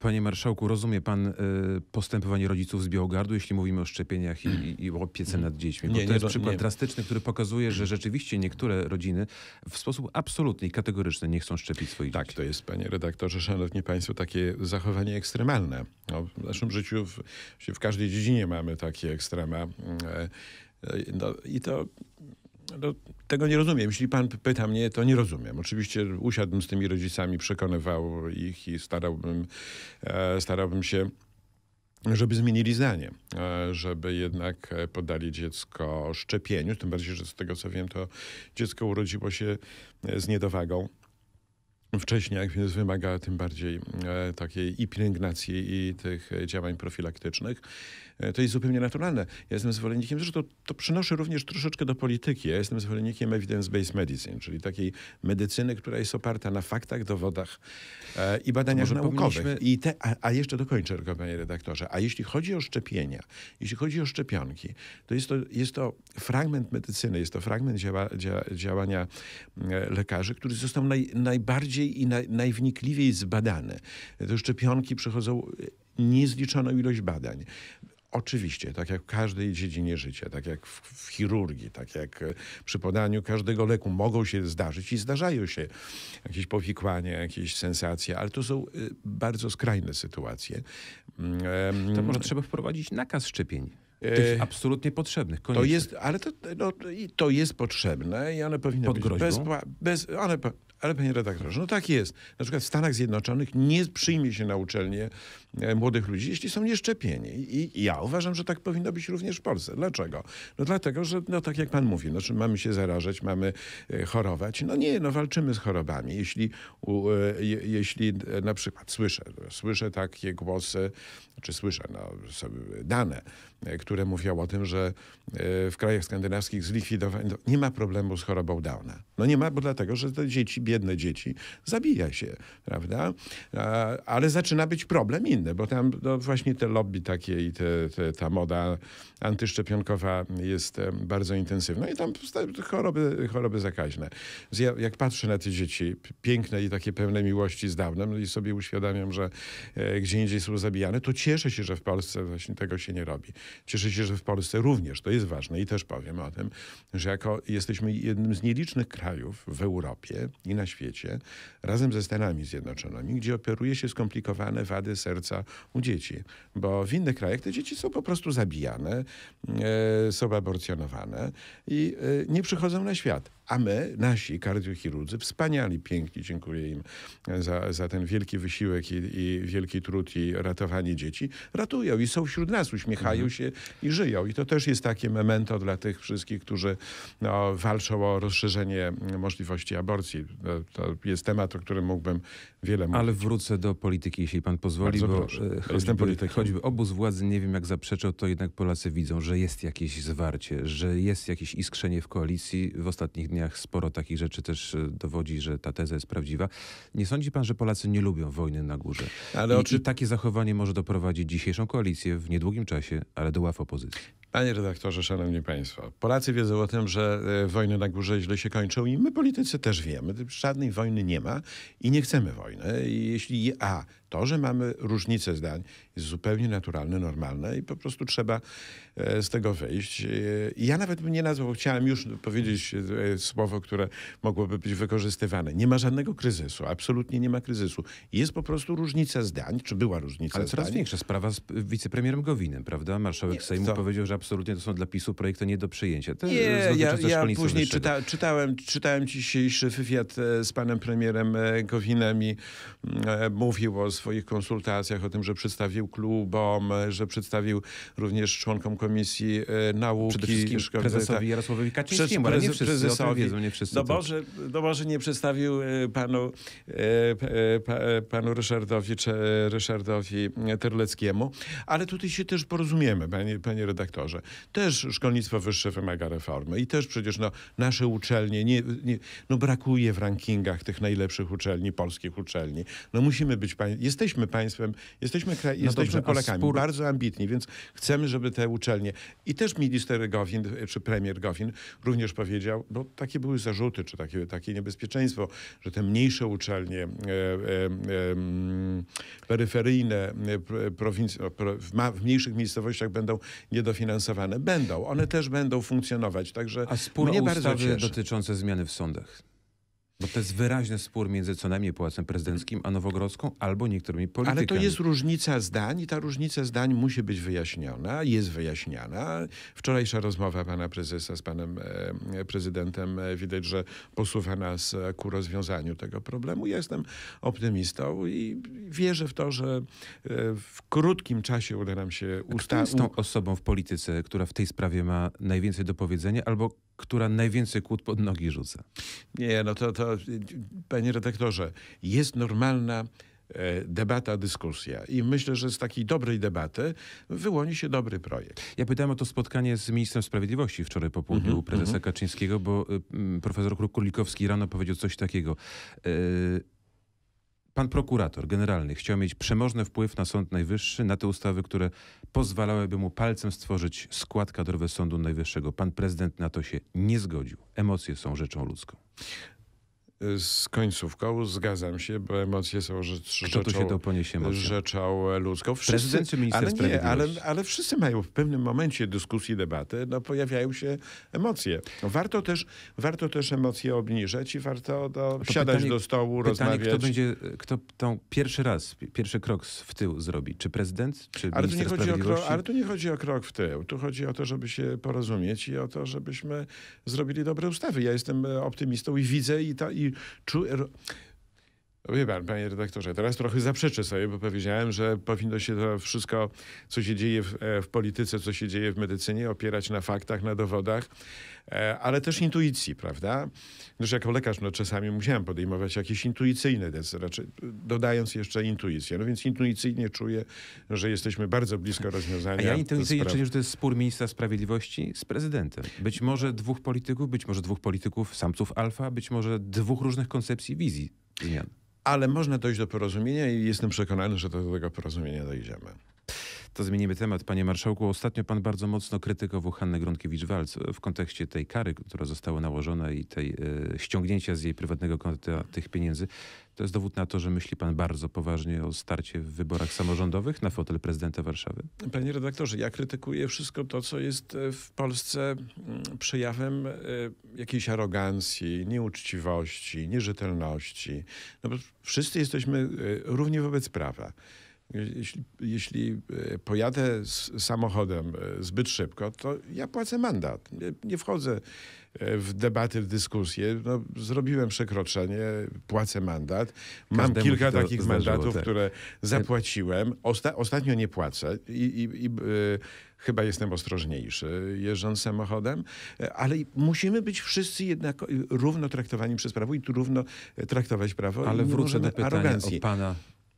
Panie marszałku, rozumie pan y, postępowanie rodziców z Białogardu, jeśli mówimy o szczepieniach i, i, i opiece nad dziećmi? Bo nie, to nie, jest przykład nie. drastyczny, który pokazuje, że rzeczywiście niektóre rodziny w sposób absolutny i kategoryczny nie chcą szczepić swoich tak, dzieci. Tak, to jest, panie redaktorze, szanowni państwo, takie zachowanie ekstremalne. No, w naszym życiu, w, w każdej dziedzinie mamy takie ekstrema. Mm, e, e, no, I to no, tego nie rozumiem. Jeśli pan pyta mnie, to nie rozumiem. Oczywiście usiadłbym z tymi rodzicami, przekonywał ich i starałbym, e, starałbym się żeby zmienili zdanie, e, żeby jednak e, podali dziecko szczepieniu, tym bardziej, że z tego co wiem, to dziecko urodziło się z niedowagą wcześniej, więc wymaga tym bardziej takiej i pielęgnacji, i tych działań profilaktycznych. E, to jest zupełnie naturalne. Ja jestem zwolennikiem, zresztą to, to przynoszę również troszeczkę do polityki. Ja jestem zwolennikiem evidence-based medicine, czyli takiej medycyny, która jest oparta na faktach, dowodach e, i badaniach naukowych. I te, a, a, jeszcze dokończę, panie redaktorze. A jeśli chodzi o szczepienia, jeśli chodzi o szczepionki, to jest to, jest to fragment medycyny, jest to fragment działa, dzia, działania mm, e, lekarzy, który został naj, najbardziej i naj, najwnikliwiej zbadany. Te szczepionki przechodzą e, niezliczoną ilość badań. Oczywiście, tak jak w każdej dziedzinie życia, tak jak w, chirurgii, tak jak e, przy podaniu każdego leku mogą się zdarzyć i zdarzają się jakieś powikłania, jakieś sensacje, ale to są e, bardzo skrajne sytuacje. Mm, to może trzeba wprowadzić nakaz szczepień. E, tych absolutnie potrzebnych, To jest, ale to, no, to jest potrzebne i one powinny Pod być bezpłatne. Bez, one, ale panie redaktorze, no tak jest. Na przykład w Stanach Zjednoczonych nie przyjmie się na uczelnie e, młodych ludzi, jeśli są nieszczepieni. I ja uważam, że tak powinno być również w Polsce. Dlaczego? No dlatego, że no tak jak pan mówi, no, czy mamy się zarażać, mamy e, chorować. No nie, no walczymy z chorobami. Jeśli, u, e, je, jeśli na przykład słyszę, słyszę takie głosy, czy słyszę no, dane, E, które mówią o tym, że e, w krajach skandynawskich zlikwidowano, nie ma problemu z chorobą Downa. No nie ma, bo dlatego, że te dzieci, biedne dzieci, zabija się, prawda? Ale zaczyna być problem inny, bo tam no, właśnie te lobby takie i te, te, ta moda antyszczepionkowa jest e, bardzo intensywna i tam choroby, choroby zakaźne. Jak patrzę na te dzieci, piękne i takie pełne miłości z Downem no i sobie uświadamiam, że gdzie indziej są zabijane, to cieszę się, że w Polsce właśnie tego się nie robi. Cieszę się, że w Polsce również to jest ważne i też powiem o tym, że jako jesteśmy jednym z nielicznych krajów w Europie i na świecie, razem ze Stanami Zjednoczonymi, gdzie operuje się skomplikowane wady serca u dzieci. Bo w innych krajach te dzieci są po prostu zabijane, e, są aborcjonowane i e, nie przychodzą na świat. A my, nasi kardiochirurdzy, wspaniali, piękni, dziękuję im e, za, za ten wielki wysiłek i, i wielki trud i ratowanie dzieci, ratują i są wśród nas, uśmiechają mhm. się i żyją. I to też jest takie memento dla tych wszystkich, którzy no, walczą o rozszerzenie mm, możliwości aborcji. To, e, to, jest temat, o którym mógłbym wiele mówić. Ale wrócę do polityki, jeśli pan pozwoli, Bardzo bo e, choćby, Jestem politykiem. choćby obóz władzy, nie wiem jak zaprzeczał, to jednak Polacy widzą, że jest jakieś zwarcie, że jest jakieś iskrzenie w koalicji w ostatnich dniach badaniach sporo takich rzeczy też e, dowodzi, że ta teza jest prawdziwa. Nie sądzi pan, że Polacy nie lubią wojny na górze? Ale I, oczy... I takie zachowanie może doprowadzić dzisiejszą koalicję w niedługim czasie, ale do ław opozycji. Panie redaktorze, szanowni państwo, Polacy wiedzą o tym, że e, wojny na górze źle się kończą i my politycy też wiemy. Żadnej wojny nie ma i nie chcemy wojny. Jeśli a to, że mamy różnice zdań, jest zupełnie naturalne, normalne i po prostu trzeba e, z tego wyjść. E, ja nawet bym nie nazwał, chciałem już powiedzieć słowo, które mogłoby być wykorzystywane. Nie ma żadnego kryzysu, absolutnie nie ma kryzysu. Jest po prostu różnica zdań, czy była różnica Ale zdań. coraz większa sprawa z wicepremierem Gowinem, prawda? Marszałek nie, Sejmu to... powiedział, że absolutnie to są dla PiSu projekty nie do przyjęcia. Te nie, ja, ja później czyta, czytałem, czytałem dzisiejszy wywiad e, z panem premierem e, Gowinem i e, mówił o swoich konsultacjach, o tym, że przedstawił klubom, że przedstawił również członkom Komisji Nauki. Przede wszystkim szkoły, tak. prezesowi ta, Jarosławowi Kaczyńskiemu, ale nie wszyscy prezesowi. wiedzą, nie wszyscy. No Boże, do no Boże nie przedstawił panu, panu Ryszardowi, Ryszardowi Terleckiemu, ale tutaj się też porozumiemy, panie, panie redaktorze sektorze. Też szkolnictwo wyższe wymaga reformy i też przecież no, nasze uczelnie, nie, nie, no brakuje w rankingach tych najlepszych uczelni, polskich uczelni. No musimy być, jesteśmy państwem, jesteśmy, kraj, no jesteśmy dobrze, Polakami, spór... bardzo ambitni, więc chcemy, żeby te uczelnie i też minister Gowin, czy premier Gowin również powiedział, bo takie były zarzuty, czy takie, takie niebezpieczeństwo, że te mniejsze uczelnie e, e, peryferyjne, e, w, w mniejszych miejscowościach będą niedofinansowane Będą, one też będą funkcjonować. Także A spór ustawy dotyczące zmiany w sądach. Bo to jest wyraźny spór między co najmniej Pałacem Prezydenckim a Nowogrodzką albo niektórymi politykami. Ale to jest różnica zdań i ta różnica zdań musi być wyjaśniona, jest wyjaśniana. Wczorajsza rozmowa pana prezesa z panem e, prezydentem e, widać, że posuwa nas ku rozwiązaniu tego problemu. Ja jestem optymistą i wierzę w to, że e, w krótkim czasie uda nam się ustalić. Kto jest tą osobą w polityce, która w tej sprawie ma najwięcej do powiedzenia albo która najwięcej kłód pod nogi rzuca. Nie, no to, to panie redaktorze, jest normalna e, debata, dyskusja. I myślę, że z takiej dobrej debaty wyłoni się dobry projekt. Ja pytałem o to spotkanie z ministrem sprawiedliwości wczoraj po południu mm -hmm, prezesa mm -hmm. Kaczyńskiego, bo mm, profesor Krukulikowski rano powiedział coś takiego. Y Pan prokurator generalny chciał mieć przemożny wpływ na Sąd Najwyższy, na te ustawy, które pozwalałyby mu palcem stworzyć skład kadrowy Sądu Najwyższego. Pan prezydent na to się nie zgodził. Emocje są rzeczą ludzką z końcówką zgadzam się, bo emocje są rzecz, Kto rzeczą, się to poniesie rzeczą ludzką. Wszyscy, Prezydent czy minister ale nie, ale, ale wszyscy mają w pewnym momencie dyskusji, debaty, no pojawiają się emocje. Warto też, warto też emocje obniżać i warto do, no, siadać pytanie, do stołu, pytanie, rozmawiać. Kto będzie, kto tą pierwszy raz, pierwszy krok w tył zrobi? Czy prezydent, czy ale minister tu nie o Ale tu nie chodzi o krok w tył. Tu chodzi o to, żeby się porozumieć i o to, żebyśmy zrobili dobre ustawy. Ja jestem optymistą i widzę i, ta, i true. No wie pan, panie redaktorze, teraz trochę zaprzeczę sobie, bo powiedziałem, że powinno się to wszystko, co się dzieje w, e, w, polityce, co się dzieje w medycynie, opierać na faktach, na dowodach, e, ale też intuicji, prawda? Znaczy, jako lekarz, no czasami musiałem podejmować jakieś intuicyjne decyzje, raczej e, dodając jeszcze intuicję. No więc intuicyjnie czuję, że jesteśmy bardzo blisko rozwiązania. A ja intuicyjnie czuję, że to jest spór ministra sprawiedliwości z prezydentem. Być może dwóch polityków, być może dwóch polityków samców alfa, być może dwóch różnych koncepcji wizji zmian ale można dojść do porozumienia i jestem przekonany, że do tego porozumienia dojdziemy. To zmienimy temat, panie marszałku. Ostatnio pan bardzo mocno krytykował Hannę Gronkiewicz-Walc w kontekście tej kary, która została nałożona i tej e, ściągnięcia z jej prywatnego konta tych pieniędzy. To jest dowód na to, że myśli pan bardzo poważnie o starcie w wyborach samorządowych na fotel prezydenta Warszawy? Panie redaktorze, ja krytykuję wszystko to, co jest e, w Polsce przejawem e, jakiejś arogancji, nieuczciwości, nierzetelności. No bo wszyscy jesteśmy równi wobec prawa. Jeśli, jeśli e, pojadę z samochodem e, zbyt szybko, to ja płacę mandat. Nie, nie wchodzę e, w debaty, w dyskusje. No, zrobiłem przekroczenie, płacę mandat. Mam Każdemu kilka takich zdarzyło, mandatów, tak. które zapłaciłem. Osta ostatnio nie płacę i, i, i chyba jestem ostrożniejszy jeżdżąc samochodem, ale musimy być wszyscy jednak równo traktowani przez prawo i tu równo traktować prawo. Ale wrócę do pytania arogancji. o pana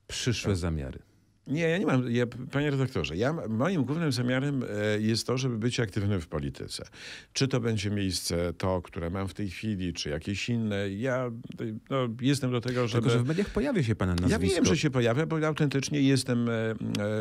przyszłe tak. zamiary. Nie, ja nie mam. Ja, panie redaktorze, ja, moim głównym zamiarem e, jest to, żeby być aktywnym w polityce. Czy to będzie miejsce to, które mam w tej chwili, czy jakieś inne. Ja no, jestem do tego, żeby... Tylko, że w mediach pojawi się pana nazwisko. Ja wiem, że się pojawia, bo autentycznie jestem e, e,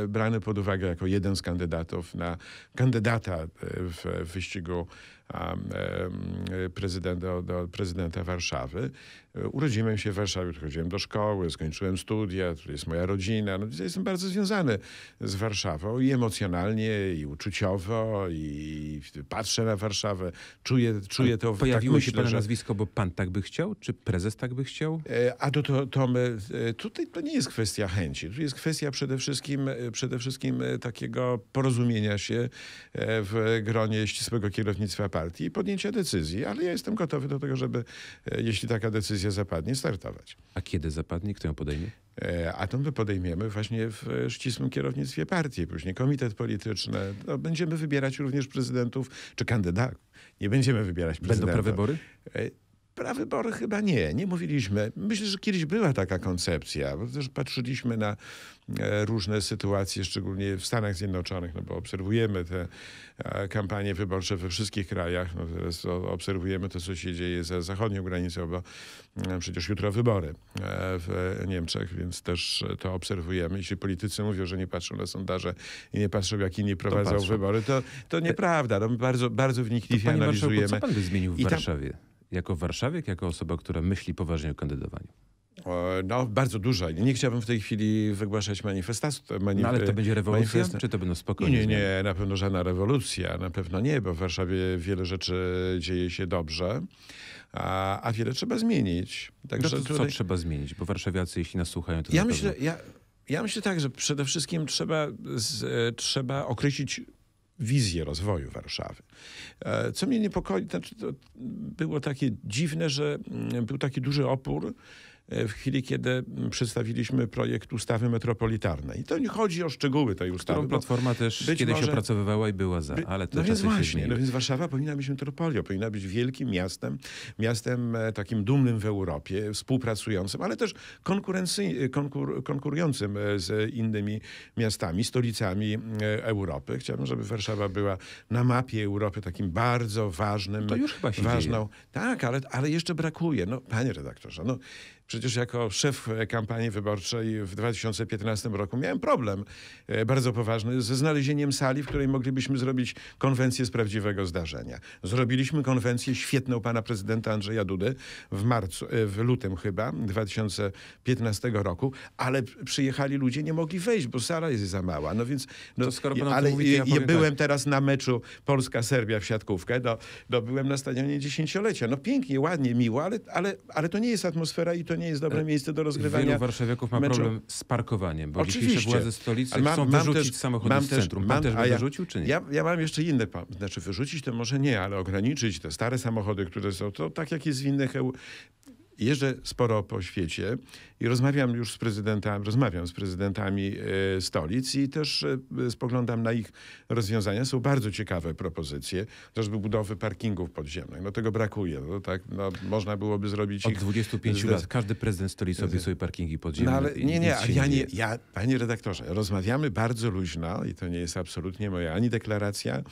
brany pod uwagę jako jeden z kandydatów na kandydata w wyścigu E, prezydenta, do, prezydenta Warszawy. E, urodziłem się w Warszawie, chodziłem do szkoły, skończyłem studia, tu jest moja rodzina. No, jestem bardzo związany z Warszawą i emocjonalnie, i uczuciowo, i patrzę na Warszawę, czuję, czuję to. Pojawiło tak się myślę, pana nazwisko, bo pan tak by chciał? Czy prezes tak by chciał? E, a to, to, to my, tutaj to nie jest kwestia chęci. Tu jest kwestia przede wszystkim, przede wszystkim takiego porozumienia się w gronie ścisłego kierownictwa partii partii i podjęcie decyzji, ale ja jestem gotowy do tego, żeby, e, jeśli taka decyzja zapadnie, startować. A kiedy zapadnie? Kto ją podejmie? E, a to my podejmiemy właśnie w e, ścisłym kierownictwie partii, później komitet polityczny. No, będziemy wybierać również prezydentów czy kandydatów. Nie będziemy wybierać prezydentów. Będą prawybory? Prawybory chyba nie, nie mówiliśmy. Myślę, że kiedyś była taka koncepcja, bo też patrzyliśmy na e, różne sytuacje, szczególnie w Stanach Zjednoczonych, no bo obserwujemy te e, kampanie wyborcze we wszystkich krajach. No teraz obserwujemy to, co się dzieje za zachodnią granicą, bo e, przecież jutro wybory w Niemczech, więc też to obserwujemy. Jeśli politycy mówią, że nie patrzą na sondaże i nie patrzą, jak inni prowadzą to wybory, to, to nieprawda. No, bardzo, bardzo wnikliwie to, analizujemy. Marszałku, co pan by zmienił w I tam, Warszawie? jako warszawiek, jako osoba, która myśli poważnie o kandydowaniu? E, no, bardzo duża. Nie chciałbym w tej chwili wygłaszać manifestacji. Manif no, ale to będzie rewolucja, czy to będą spokojnie? Nie, nie, nie, na pewno żadna rewolucja. Na pewno nie, bo w Warszawie wiele rzeczy dzieje się dobrze, a, a wiele trzeba zmienić. Także no to, tutaj... co trzeba zmienić? Bo warszawiacy, jeśli nas słuchają, to ja myślę, ja, ja myślę tak, że przede wszystkim trzeba, z, e, trzeba określić wizję rozwoju Warszawy. E, co mnie niepokoi, znaczy to było takie dziwne, że mm, był taki duży opór E, w chwili, kiedy mm, przedstawiliśmy projekt ustawy metropolitarnej. I to nie chodzi o szczegóły tej ustawy. Którą Platforma też kiedyś może... opracowywała i była za, ale to no więc właśnie, No więc Warszawa powinna być metropolią, powinna być wielkim miastem, miastem e, takim dumnym w Europie, współpracującym, ale też konkurency... E, konkur... konkurującym z innymi miastami, stolicami Europy. Chciałbym, żeby Warszawa była na mapie Europy takim bardzo ważnym... To już chyba się ważną... Dzieje. Tak, ale, ale jeszcze brakuje. No, panie redaktorze, no, Przecież jako szef kampanii wyborczej w 2015 roku miałem problem e, bardzo poważny ze znalezieniem sali, w której moglibyśmy zrobić konwencję z prawdziwego zdarzenia. Zrobiliśmy konwencję świetną pana prezydenta Andrzeja Dudy w marcu, e, w lutym chyba 2015 roku, ale przyjechali ludzie, nie mogli wejść, bo sala jest za mała. No więc, no, to skoro pan ale mówi, ja byłem tak. teraz na meczu Polska-Serbia w siatkówkę, no, no byłem na stadionie dziesięciolecia. No pięknie, ładnie, miło, ale, ale, ale to nie jest atmosfera i to nie jest dobre e, miejsce do rozgrywania Wielu warszawiaków ma meczu. problem z parkowaniem, bo Oczywiście. dzisiejsze władze stolicy mam, chcą mam wyrzucić też, samochody mam z centrum. Mam, Pan też by ja, wyrzucił, czy nie? Ja, ja mam jeszcze inne, znaczy wyrzucić to może nie, ale ograniczyć te stare samochody, które są, to tak jak jest w innych jeżdżę sporo po świecie i rozmawiam już z prezydentami, rozmawiam z prezydentami e, stolic i też e, spoglądam na ich rozwiązania. Są bardzo ciekawe propozycje, chociażby budowy parkingów podziemnych. No tego brakuje, no, tak, no, można byłoby zrobić Od ich... 25 lat każdy prezydent stolicy robi parkingi podziemne. No ale nie, nie, a ja nie, ja, panie redaktorze, rozmawiamy bardzo luźno i to nie jest absolutnie moja ani deklaracja,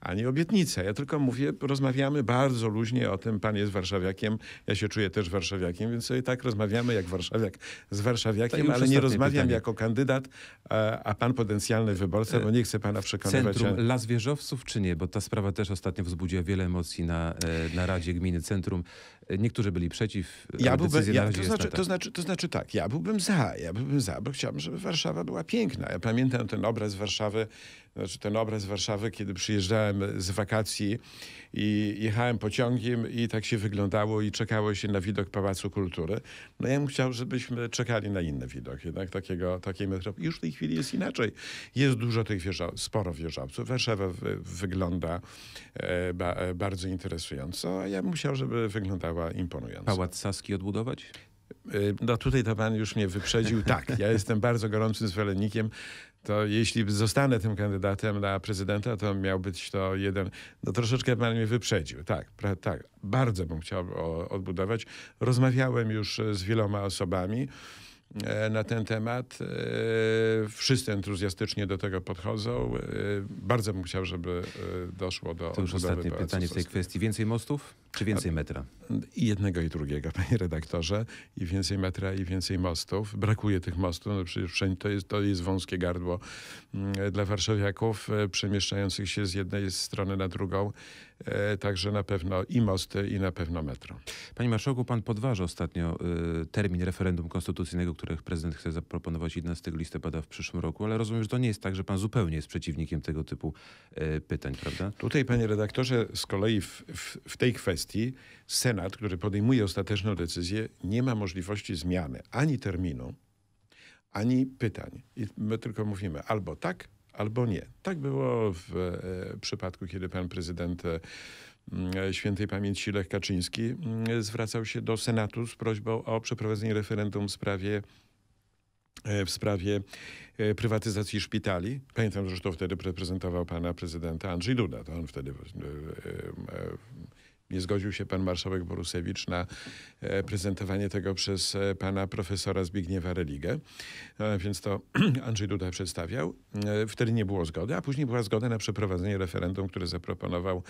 ani obietnica. Ja tylko mówię, rozmawiamy bardzo luźnie o tym. Pan jest warszawiakiem, ja się czuję też warszawiakiem, więc sobie tak rozmawiamy jak warszawiak z warszawiakiem, ale nie rozmawiam pytanie. jako kandydat, a, a pan potencjalny wyborca, bo nie chcę pana przekonywać. Centrum Las Wieżowców czy nie? Bo ta sprawa też ostatnio wzbudziła wiele emocji na, e, na Radzie Gminy Centrum. E, niektórzy byli przeciw. Ja byłbym, ja, to, znaczy, to, tak. znaczy, to znaczy tak, ja byłbym za, ja byłbym za, bo chciałbym, żeby Warszawa była piękna. Ja pamiętam ten obraz Warszawy znaczy ten obraz Warszawy, kiedy przyjeżdżałem z wakacji i jechałem pociągiem i tak się wyglądało i czekało się na widok Pałacu Kultury. No ja bym chciał, żebyśmy czekali na inny widok, jednak takiego, takiej metropolii. Już w tej chwili jest inaczej. Jest dużo tych wieżowców, sporo wieżowców. Warszawa wygląda e, ba, e, bardzo interesująco, a ja bym chciał, żeby wyglądała imponująco. Pałac Saski odbudować? E, no tutaj to pan już mnie wyprzedził. Tak, ja jestem bardzo gorącym zwolennikiem to jeśli zostanę tym kandydatem na prezydenta, to miał być to jeden. No troszeczkę pan mnie wyprzedził. Tak, pra, tak. Bardzo bym chciał o, odbudować. Rozmawiałem już z wieloma osobami. E, na ten temat. E, wszyscy entuzjastycznie do tego podchodzą. E, bardzo bym chciał, żeby doszło do To już ostatnie pytanie w tej kwestii. Więcej mostów czy więcej metra? I jednego i drugiego, panie redaktorze. I więcej metra i więcej mostów. Brakuje tych mostów. No przecież wszędzie to jest, to jest wąskie gardło mm, dla warszawiaków przemieszczających się z jednej strony na drugą. E, także na pewno i mosty, i na pewno metro. Panie marszałku, pan podważa ostatnio e, termin referendum konstytucyjnego, które prezydent chce zaproponować 11 listopada w przyszłym roku, ale rozumiem, że to nie jest tak, że pan zupełnie jest przeciwnikiem tego typu e, pytań, prawda? Tutaj, panie redaktorze, z kolei w, w, w tej kwestii Senat, który podejmuje ostateczną decyzję, nie ma możliwości zmiany ani terminu, ani pytań. I my tylko mówimy albo tak, albo nie. Tak było w e, przypadku, kiedy pan prezydent e, e, świętej pamięci Lech Kaczyński zwracał się do Senatu z prośbą o przeprowadzenie referendum w sprawie w sprawie prywatyzacji szpitali. Pamiętam, że to wtedy reprezentował pana prezydenta Andrzej Duda. To on wtedy nie zgodził się pan marszałek Borusewicz na e, prezentowanie tego przez e, pana profesora Zbigniewa Religę, e, więc to Andrzej Duda przedstawiał. Wtedy nie było zgody, a później była zgoda na przeprowadzenie referendum, które zaproponował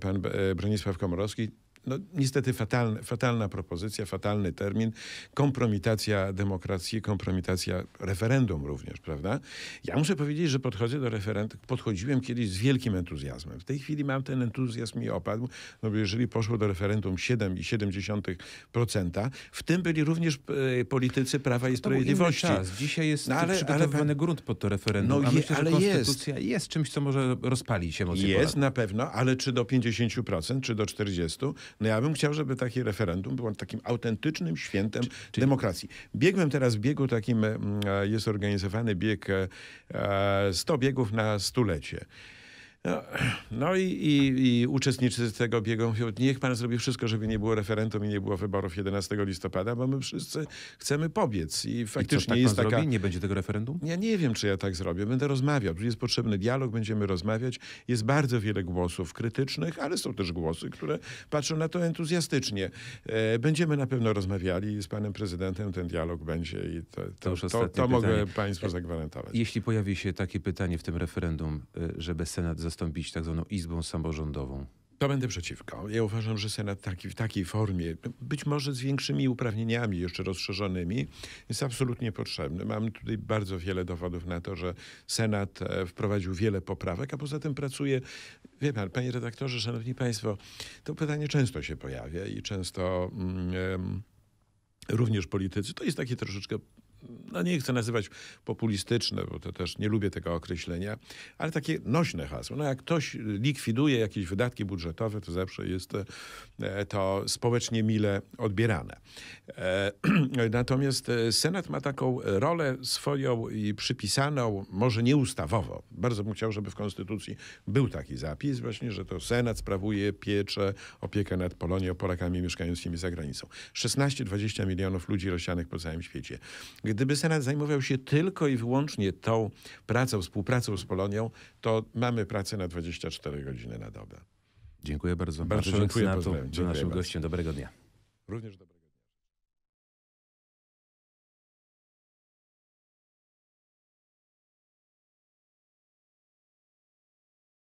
pan Bronisław Komorowski no, niestety fatalne, fatalna propozycja, fatalny termin, kompromitacja demokracji, kompromitacja referendum również, prawda? Ja muszę powiedzieć, że podchodzę do referendum, podchodziłem kiedyś z wielkim entuzjazmem. W tej chwili mam ten entuzjazm i opadł, no bo jeżeli poszło do referendum 7,7%, w tym byli również e, politycy Prawa i Sprawiedliwości. Czas. Dzisiaj jest no, ale, przygotowywany ale, grunt pod to referendum, no, je, myślę, ale konstytucja jest. jest czymś, co może rozpalić się mocno. Jest, Polaków. na pewno, ale czy do 50%, czy do 40%? No ja bym chciał, żeby takie referendum było takim autentycznym świętem czy, czy... demokracji. Biegłem teraz biegu takim, e, e, jest organizowany bieg 100 e, biegów na stulecie. No, no, i, i, i, uczestnicy tego biegu mówią, niech pan zrobi wszystko, żeby nie było referendum i nie było wyborów 11 listopada, bo my wszyscy chcemy pobiec. I faktycznie I co, tak jest taka... Zrobi? Nie będzie tego referendum? Ja nie wiem, czy ja tak zrobię. Będę rozmawiał. Jest potrzebny dialog, będziemy rozmawiać. Jest bardzo wiele głosów krytycznych, ale są też głosy, które patrzą na to entuzjastycznie. E, będziemy na pewno rozmawiali z panem prezydentem, ten dialog będzie i to, to, to, to, to mogę państwu zagwarantować. Jeśli pojawi się takie pytanie w tym referendum, e, żeby Senat zastąpić tak zwaną izbą samorządową? To będę przeciwko. Ja uważam, że Senat taki, w takiej formie, być może z większymi uprawnieniami, jeszcze rozszerzonymi, jest absolutnie potrzebny. Mam tutaj bardzo wiele dowodów na to, że Senat e, wprowadził wiele poprawek, a poza tym pracuje. Wie pan, panie redaktorze, szanowni państwo, to pytanie często się pojawia i często. Mm, również politycy. To jest takie troszeczkę no nie chcę nazywać populistyczne, bo to też nie lubię tego określenia, ale takie nośne hasło. No jak ktoś likwiduje jakieś wydatki budżetowe, to zawsze jest e, to społecznie mile odbierane. E, natomiast e, Senat ma taką rolę swoją i przypisaną, może nie ustawowo. Bardzo bym chciał, żeby w Konstytucji był taki zapis właśnie, że to Senat sprawuje pieczę, opiekę nad Polonią, Polakami mieszkającymi za granicą. 16-20 milionów ludzi rozsianych po całym świecie Gdyby Senat zajmował się tylko i wyłącznie tą pracą, współpracą z Polonią, to mamy pracę na 24 godziny na dobę. Dziękuję bardzo. Marszałek dziękuję, Senatu dziękuję naszym bardzo. gościem. Dobrego dnia. Również do...